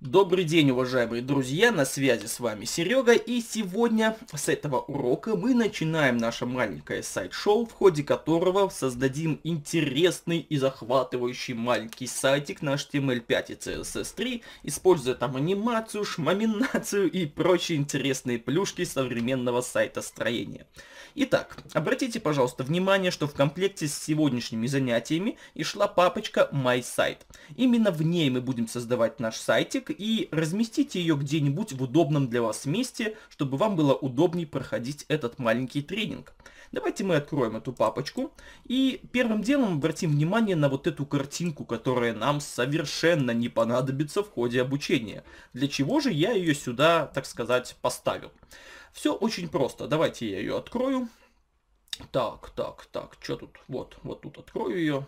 Добрый день, уважаемые друзья, на связи с вами Серега, и сегодня с этого урока мы начинаем наше маленькое сайт-шоу, в ходе которого создадим интересный и захватывающий маленький сайтик на HTML5 эм и CSS3, используя там анимацию, шмаминацию и прочие интересные плюшки современного сайта строения. Итак, обратите, пожалуйста, внимание, что в комплекте с сегодняшними занятиями и шла папочка My Site. Именно в ней мы будем создавать наш сайтик, и разместите ее где-нибудь в удобном для вас месте, чтобы вам было удобнее проходить этот маленький тренинг. Давайте мы откроем эту папочку и первым делом обратим внимание на вот эту картинку, которая нам совершенно не понадобится в ходе обучения. Для чего же я ее сюда, так сказать, поставил? Все очень просто. Давайте я ее открою. Так, так, так, что тут? Вот, вот тут открою ее.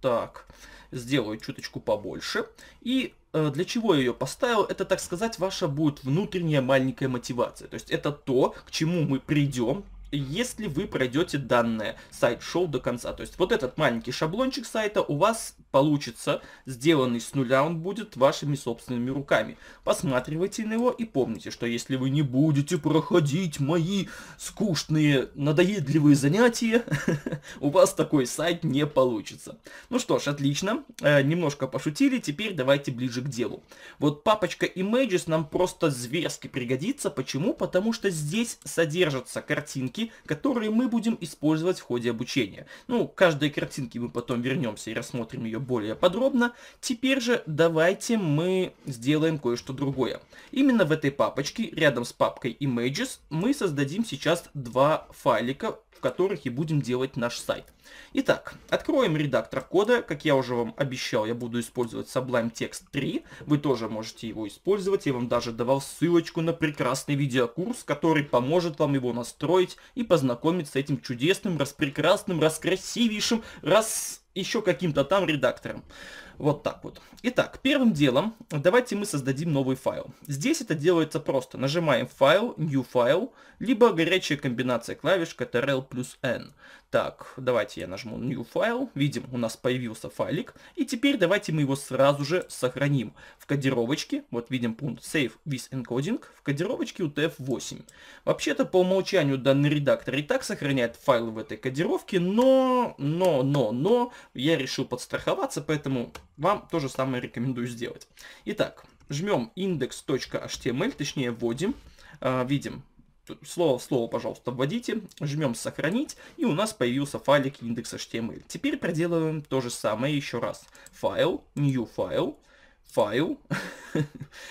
Так, сделаю чуточку побольше. И Э, для чего я ее поставил, это, так сказать, ваша будет внутренняя маленькая мотивация. То есть это то, к чему мы придем, если вы пройдете данное сайт-шоу до конца. То есть вот этот маленький шаблончик сайта у вас получится, сделанный с нуля он будет вашими собственными руками. Посматривайте на него и помните, что если вы не будете проходить мои скучные, надоедливые занятия, у вас такой сайт не получится. Ну что ж, отлично, э, немножко пошутили, теперь давайте ближе к делу. Вот папочка Images нам просто зверски пригодится, почему? Потому что здесь содержатся картинки, которые мы будем использовать в ходе обучения. Ну, каждой картинке мы потом вернемся и рассмотрим ее более подробно. Теперь же давайте мы сделаем кое-что другое. Именно в этой папочке, рядом с папкой Images, мы создадим сейчас два файлика, в которых и будем делать наш сайт. Итак, откроем редактор кода. Как я уже вам обещал, я буду использовать Sublime Text 3. Вы тоже можете его использовать. Я вам даже давал ссылочку на прекрасный видеокурс, который поможет вам его настроить и познакомиться с этим чудесным, распрекрасным, раскрасивейшим, раз еще каким-то там редактором. Вот так вот. Итак, первым делом давайте мы создадим новый файл. Здесь это делается просто. Нажимаем файл, new файл, либо горячая комбинация клавиш Ctrl плюс N. Так, давайте я нажму new файл. Видим, у нас появился файлик. И теперь давайте мы его сразу же сохраним. В кодировочке, вот видим пункт save with encoding, в кодировочке UTF-8. Вообще-то по умолчанию данный редактор и так сохраняет файлы в этой кодировке, но, но, но, но, я решил подстраховаться, поэтому вам то же самое рекомендую сделать. Итак, жмем index.html, точнее вводим, а, видим, слово в слово, пожалуйста, вводите, жмем «Сохранить», и у нас появился файлик index.html. Теперь проделываем то же самое еще раз. Файл, new файл, файл,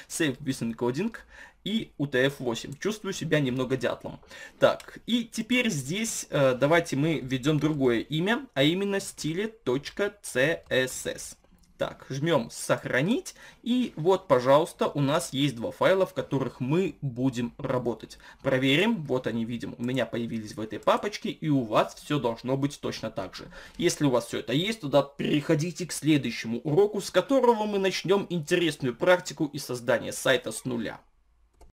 save with encoding и UTF-8. Чувствую себя немного дятлом. Так, и теперь здесь э, давайте мы введем другое имя, а именно стиле.css. Так, жмем «Сохранить», и вот, пожалуйста, у нас есть два файла, в которых мы будем работать. Проверим, вот они, видим, у меня появились в этой папочке, и у вас все должно быть точно так же. Если у вас все это есть, тогда переходите к следующему уроку, с которого мы начнем интересную практику и создание сайта с нуля.